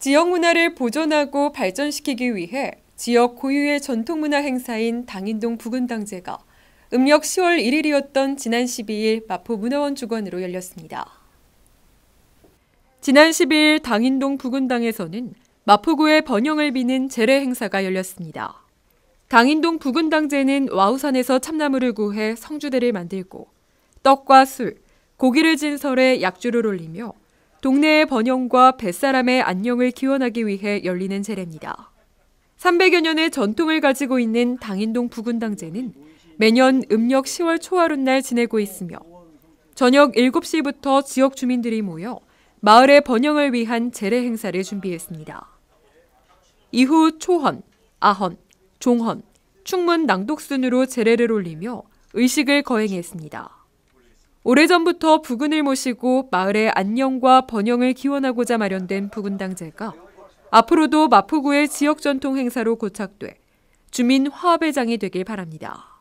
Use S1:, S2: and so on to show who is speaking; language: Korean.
S1: 지역 문화를 보존하고 발전시키기 위해 지역 고유의 전통문화 행사인 당인동 부근당제가 음력 10월 1일이었던 지난 12일 마포 문화원 주관으로 열렸습니다. 지난 12일 당인동 부근당에서는 마포구의 번영을 비는 재래 행사가 열렸습니다. 당인동 부근당제는 와우산에서 참나물을 구해 성주대를 만들고 떡과 술, 고기를 진설해 약주를 올리며 동네의 번영과 뱃사람의 안녕을 기원하기 위해 열리는 재례입니다. 300여 년의 전통을 가지고 있는 당인동 부근당제는 매년 음력 10월 초하룻날 지내고 있으며 저녁 7시부터 지역 주민들이 모여 마을의 번영을 위한 재례 행사를 준비했습니다. 이후 초헌, 아헌, 종헌, 충문 낭독순으로 재례를 올리며 의식을 거행했습니다. 오래전부터 부근을 모시고 마을의 안녕과 번영을 기원하고자 마련된 부군당제가 앞으로도 마포구의 지역 전통 행사로 고착돼 주민 화합의 장이 되길 바랍니다.